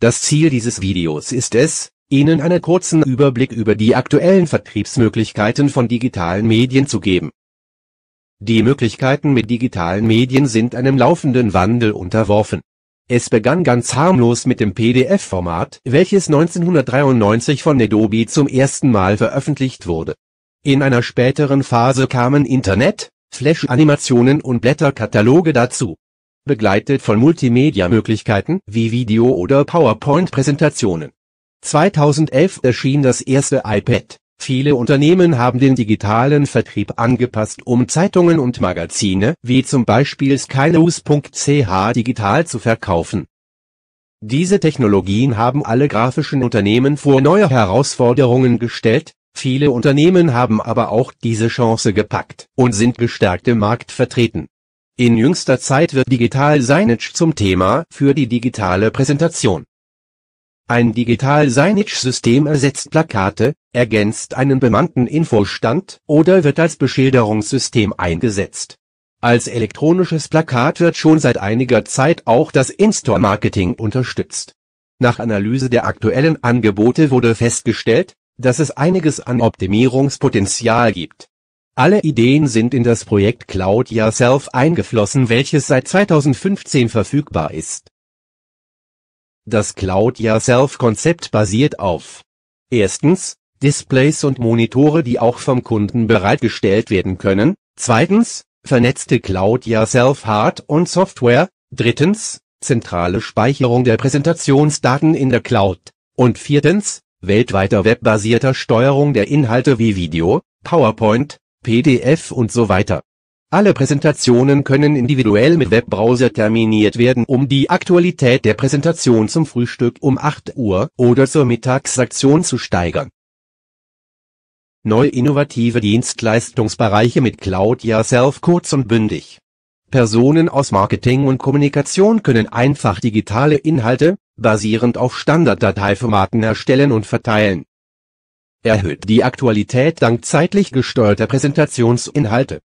Das Ziel dieses Videos ist es, Ihnen einen kurzen Überblick über die aktuellen Vertriebsmöglichkeiten von digitalen Medien zu geben. Die Möglichkeiten mit digitalen Medien sind einem laufenden Wandel unterworfen. Es begann ganz harmlos mit dem PDF-Format, welches 1993 von Adobe zum ersten Mal veröffentlicht wurde. In einer späteren Phase kamen Internet, Flash-Animationen und Blätterkataloge dazu begleitet von Multimedia-Möglichkeiten wie Video- oder PowerPoint-Präsentationen. 2011 erschien das erste iPad. Viele Unternehmen haben den digitalen Vertrieb angepasst, um Zeitungen und Magazine wie zum Beispiel skynews.ch digital zu verkaufen. Diese Technologien haben alle grafischen Unternehmen vor neue Herausforderungen gestellt, viele Unternehmen haben aber auch diese Chance gepackt und sind gestärkt im Markt vertreten. In jüngster Zeit wird Digital Signage zum Thema für die digitale Präsentation. Ein Digital Signage-System ersetzt Plakate, ergänzt einen bemannten Infostand oder wird als Beschilderungssystem eingesetzt. Als elektronisches Plakat wird schon seit einiger Zeit auch das In-Store-Marketing unterstützt. Nach Analyse der aktuellen Angebote wurde festgestellt, dass es einiges an Optimierungspotenzial gibt alle Ideen sind in das Projekt Cloud Yourself eingeflossen, welches seit 2015 verfügbar ist. Das Cloud Yourself Konzept basiert auf erstens Displays und Monitore, die auch vom Kunden bereitgestellt werden können, zweitens vernetzte Cloud Yourself Hard- und Software, drittens zentrale Speicherung der Präsentationsdaten in der Cloud und viertens weltweiter webbasierter Steuerung der Inhalte wie Video, PowerPoint, PDF und so weiter. Alle Präsentationen können individuell mit Webbrowser terminiert werden, um die Aktualität der Präsentation zum Frühstück um 8 Uhr oder zur Mittagsaktion zu steigern. Neu innovative Dienstleistungsbereiche mit Cloud Yourself kurz und bündig. Personen aus Marketing und Kommunikation können einfach digitale Inhalte, basierend auf Standarddateiformaten erstellen und verteilen erhöht die Aktualität dank zeitlich gesteuerter Präsentationsinhalte.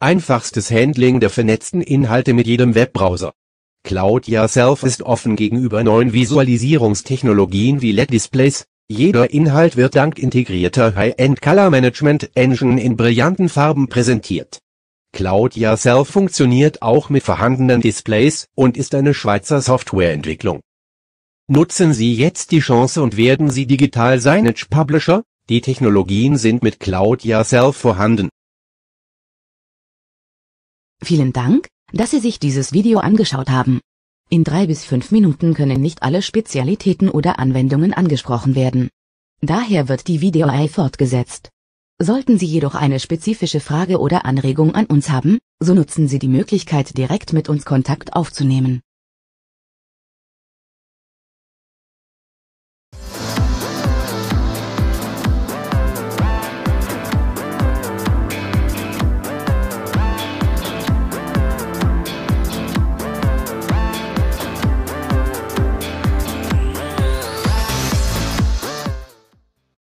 Einfachstes Handling der vernetzten Inhalte mit jedem Webbrowser. Cloud Yourself ist offen gegenüber neuen Visualisierungstechnologien wie LED-Displays, jeder Inhalt wird dank integrierter High-End Color Management Engine in brillanten Farben präsentiert. Cloud Yourself funktioniert auch mit vorhandenen Displays und ist eine Schweizer Softwareentwicklung. Nutzen Sie jetzt die Chance und werden Sie Digital Signage Publisher, die Technologien sind mit Cloud Yourself vorhanden. Vielen Dank, dass Sie sich dieses Video angeschaut haben. In drei bis fünf Minuten können nicht alle Spezialitäten oder Anwendungen angesprochen werden. Daher wird die Videoei fortgesetzt. Sollten Sie jedoch eine spezifische Frage oder Anregung an uns haben, so nutzen Sie die Möglichkeit direkt mit uns Kontakt aufzunehmen.